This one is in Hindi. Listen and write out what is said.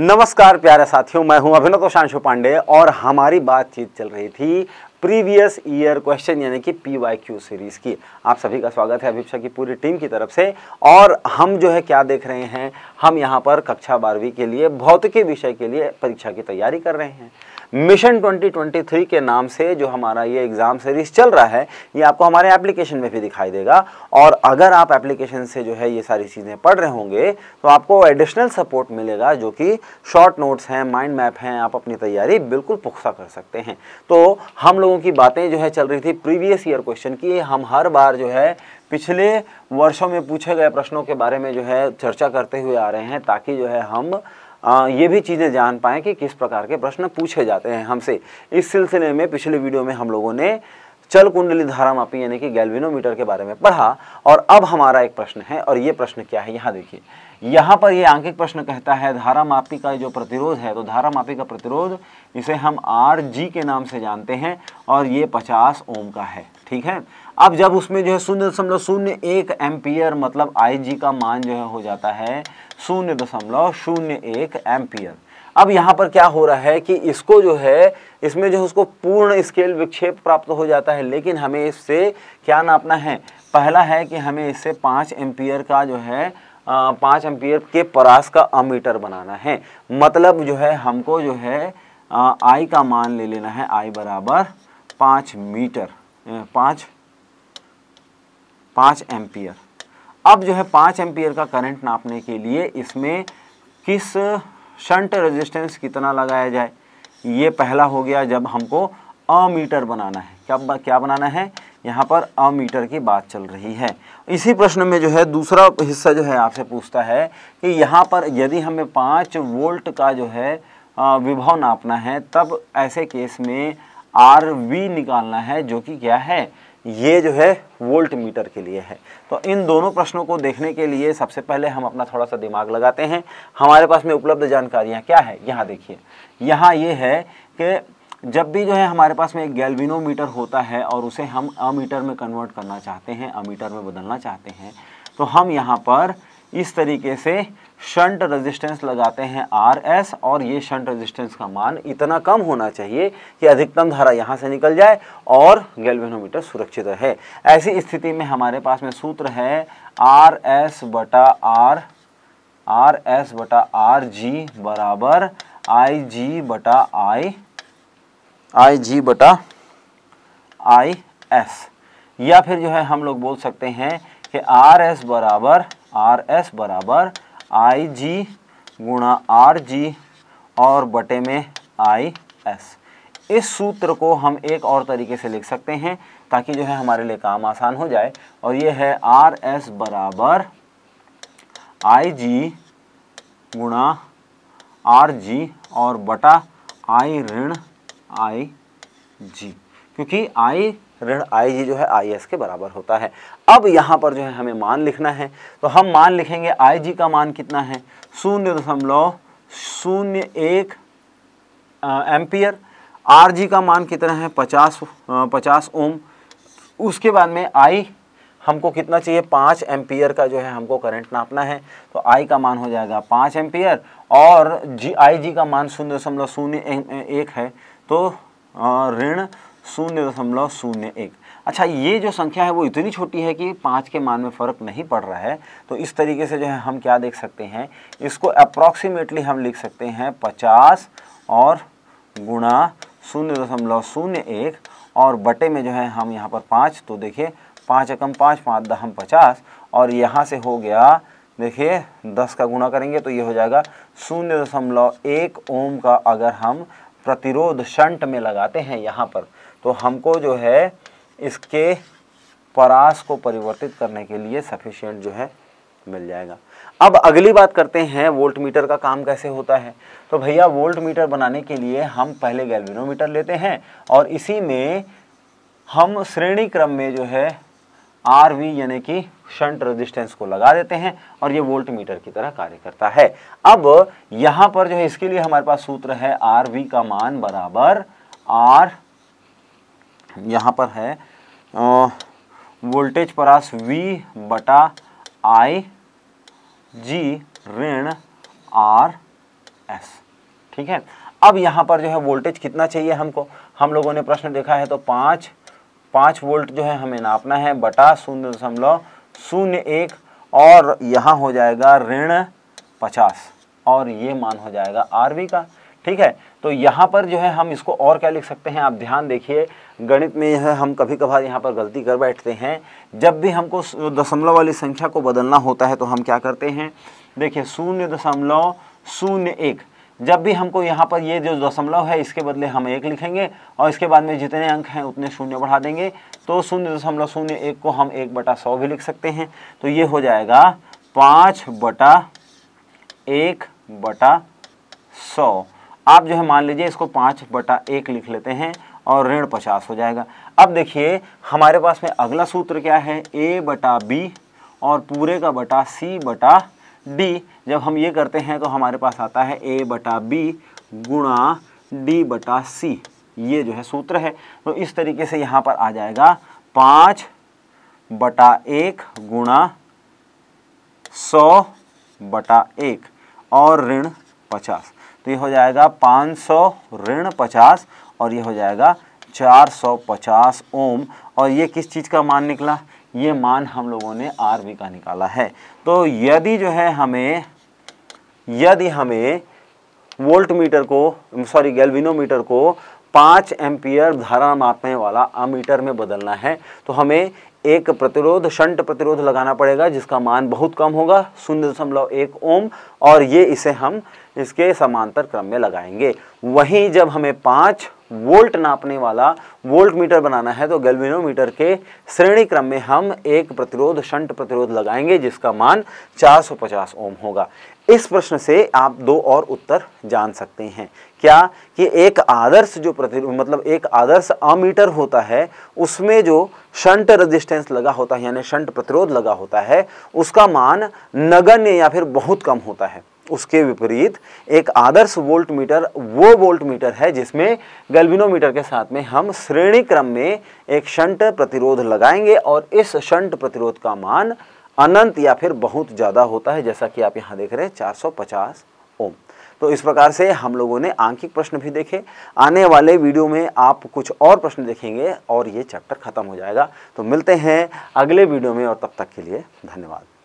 नमस्कार प्यारे साथियों मैं हूं अभिनव शांशु पांडे और हमारी बातचीत चल रही थी प्रीवियस ईयर क्वेश्चन यानी कि पी वाई क्यू सीरीज़ की आप सभी का स्वागत है अभिपक्षा की पूरी टीम की तरफ से और हम जो है क्या देख रहे हैं हम यहाँ पर कक्षा बारहवीं के लिए भौतिकी विषय के लिए परीक्षा की तैयारी कर रहे हैं मिशन 2023 के नाम से जो हमारा ये एग्ज़ाम सीरीज चल रहा है ये आपको हमारे एप्लीकेशन में भी दिखाई देगा और अगर आप एप्लीकेशन से जो है ये सारी चीज़ें पढ़ रहे होंगे तो आपको एडिशनल सपोर्ट मिलेगा जो कि शॉर्ट नोट्स हैं माइंड मैप हैं आप अपनी तैयारी बिल्कुल पुख्ता कर सकते हैं तो हम लोगों की बातें जो है चल रही थी प्रीवियस ईयर क्वेश्चन की हम हर बार जो है पिछले वर्षों में पूछे गए प्रश्नों के बारे में जो है चर्चा करते हुए आ रहे हैं ताकि जो है हम ये भी चीज़ें जान पाएँ कि किस प्रकार के प्रश्न पूछे जाते हैं हमसे इस सिलसिले में पिछले वीडियो में हम लोगों ने चल कुंडली धारा मापी यानी कि गैल्विनोमीटर के बारे में पढ़ा और अब हमारा एक प्रश्न है और ये प्रश्न क्या है यहाँ देखिए यहाँ पर ये आंकिक प्रश्न कहता है धारा मापी का जो प्रतिरोध है तो धारा मापी का प्रतिरोध इसे हम आर जी के नाम से जानते हैं और ये पचास ओम का है ठीक है अब जब उसमें जो है शून्य दशमलव शून्य एक एम्पियर मतलब आई जी का मान जो है हो जाता है शून्य दशमलव शून्य एक एम्पियर अब यहाँ पर क्या हो रहा है कि इसको जो है इसमें जो है उसको पूर्ण स्केल विक्षेप प्राप्त हो जाता है लेकिन हमें इससे क्या नापना है पहला है कि हमें इससे पाँच एम्पियर का जो है पाँच एम्पियर के परास का अमीटर बनाना है मतलब जो है हमको जो है आई का मान ले लेना है आई बराबर पाँच मीटर पाँच पाँच एम्पियर अब जो है पाँच एम्पियर का करंट नापने के लिए इसमें किस शंट रेजिस्टेंस कितना लगाया जाए ये पहला हो गया जब हमको अमीटर बनाना है क्या क्या बनाना है यहाँ पर अमीटर की बात चल रही है इसी प्रश्न में जो है दूसरा हिस्सा जो है आपसे पूछता है कि यहाँ पर यदि हमें पाँच वोल्ट का जो है विभव नापना है तब ऐसे केस में आर वी निकालना है जो कि क्या है ये जो है वोल्ट मीटर के लिए है तो इन दोनों प्रश्नों को देखने के लिए सबसे पहले हम अपना थोड़ा सा दिमाग लगाते हैं हमारे पास में उपलब्ध जानकारियाँ क्या है यहाँ देखिए यहाँ ये है कि जब भी जो है हमारे पास में एक गैल्विनोमीटर होता है और उसे हम अमीटर में कन्वर्ट करना चाहते हैं अमीटर में बदलना चाहते हैं तो हम यहाँ पर इस तरीके से शंट रेजिस्टेंस लगाते हैं आर एस और ये शंट रेजिस्टेंस का मान इतना कम होना चाहिए कि अधिकतम धारा यहाँ से निकल जाए और गैल्वेनोमीटर सुरक्षित रहे ऐसी स्थिति में हमारे पास में सूत्र है आर एस बटा आर आर एस बटा आर जी बराबर आई जी बटा आई आई जी बटा आई एस या फिर जो है हम लोग बोल सकते हैं कि आर एस बराबर आर एस बराबर आई जी गुणा आर जी और बटे में आई एस इस सूत्र को हम एक और तरीके से लिख सकते हैं ताकि जो है हमारे लिए काम आसान हो जाए और ये है आर एस बराबर आई जी गुणा आर जी और बटा आई ऋण आई जी क्योंकि आई ऋण आई जी जो है आई एस के बराबर होता है अब यहाँ पर जो है हमें मान लिखना है तो हम मान लिखेंगे आई जी का मान कितना है शून्य दशमलव शून्य एक एम्पियर आर जी का मान कितना है पचास पचास ओम उसके बाद में आई हमको कितना चाहिए पाँच एम्पियर का जो है हमको करंट नापना है तो आई का मान हो जाएगा पाँच एम्पियर और जी आई जी का मान शून्य दशमलव शून्य एक है तो ऋण शून्य दशमलव शून्य एक अच्छा ये जो संख्या है वो इतनी छोटी है कि पाँच के मान में फ़र्क नहीं पड़ रहा है तो इस तरीके से जो है हम क्या देख सकते हैं इसको अप्रॉक्सीमेटली हम लिख सकते हैं पचास और गुणा शून्य दशमलव शून्य एक और बटे में जो है हम यहाँ पर पाँच तो देखिए पाँच एकम पाँच पाँच दहम पचास और यहाँ से हो गया देखिए दस का गुणा करेंगे तो ये हो जाएगा शून्य दशमलव एक ओम का अगर हम प्रतिरोध शंट में लगाते हैं यहाँ पर तो हमको जो है इसके परास को परिवर्तित करने के लिए सफिशियंट जो है मिल जाएगा अब अगली बात करते हैं वोल्ट मीटर का काम कैसे होता है तो भैया वोल्ट मीटर बनाने के लिए हम पहले गैल्विनोमीटर लेते हैं और इसी में हम श्रेणी क्रम में जो है आर वी यानी कि शंट रेजिस्टेंस को लगा देते हैं और ये वोल्ट मीटर की तरह कार्य करता है अब यहां पर जो है इसके लिए हमारे पास सूत्र है आर वी का मान बराबर आर यहां पर है वोल्टेज परास वी बटा आई जी ऋण आर एस ठीक है अब यहां पर जो है वोल्टेज कितना चाहिए हमको हम लोगों ने प्रश्न देखा है तो पांच पाँच वोल्ट जो है हमें नापना है बटा शून्य दशमलव शून्य एक और यहाँ हो जाएगा ऋण पचास और ये मान हो जाएगा आर का ठीक है तो यहाँ पर जो है हम इसको और क्या लिख सकते हैं आप ध्यान देखिए गणित में है हम कभी कभार यहाँ पर गलती कर बैठते हैं जब भी हमको दशमलव वाली संख्या को बदलना होता है तो हम क्या करते हैं देखिए शून्य दशमलव शून्य एक जब भी हमको यहाँ पर ये जो दशमलव है इसके बदले हम एक लिखेंगे और इसके बाद में जितने अंक हैं उतने शून्य बढ़ा देंगे तो शून्य दशमलव शून्य एक को हम एक बटा सौ भी लिख सकते हैं तो ये हो जाएगा पाँच बटा एक बटा सौ आप जो है मान लीजिए इसको पाँच बटा एक लिख लेते हैं और ऋण पचास हो जाएगा अब देखिए हमारे पास में अगला सूत्र क्या है ए बटा बी और पूरे का बटा सी बटा डी जब हम ये करते हैं तो हमारे पास आता है ए बटा बी गुणा डी बटा सी ये जो है सूत्र है तो इस तरीके से यहाँ पर आ जाएगा पाँच बटा एक गुणा सौ बटा एक और ऋण पचास तो ये हो जाएगा पाँच सौ ऋण पचास और ये हो जाएगा चार सौ पचास ओम और ये किस चीज़ का मान निकला ये मान हम लोगों ने आर वी का निकाला है तो यदि जो है हमें यदि हमें वोल्ट मीटर को सॉरी गैल्विनोमीटर को पाँच एम्पियर धारा मापने वाला अमीटर में बदलना है तो हमें एक प्रतिरोध शंट प्रतिरोध लगाना पड़ेगा जिसका मान बहुत कम होगा शून्य दशमलव एक ओम और ये इसे हम इसके समांतर क्रम में लगाएंगे वहीं जब हमें पाँच वोल्ट नापने वाला वोल्ट मीटर बनाना है तो मीटर के श्रेणी क्रम में हम एक प्रतिरोध शंट प्रतिरोध लगाएंगे जिसका मान 450 ओम होगा इस प्रश्न से आप दो और उत्तर जान सकते हैं क्या कि एक आदर्श जो प्रतिरूप मतलब एक आदर्श अमीटर होता है उसमें जो शंट रेजिस्टेंस लगा होता है यानी शंट प्रतिरोध लगा होता है उसका मान नगण्य या फिर बहुत कम होता है उसके विपरीत एक आदर्श वोल्ट मीटर वो वोल्ट मीटर है जिसमें गल्विनोमीटर के साथ में हम श्रेणी क्रम में एक शंट प्रतिरोध लगाएंगे और इस शंट प्रतिरोध का मान अनंत या फिर बहुत ज़्यादा होता है जैसा कि आप यहाँ देख रहे हैं 450 ओम तो इस प्रकार से हम लोगों ने आंकिक प्रश्न भी देखे आने वाले वीडियो में आप कुछ और प्रश्न देखेंगे और ये चैप्टर खत्म हो जाएगा तो मिलते हैं अगले वीडियो में और तब तक के लिए धन्यवाद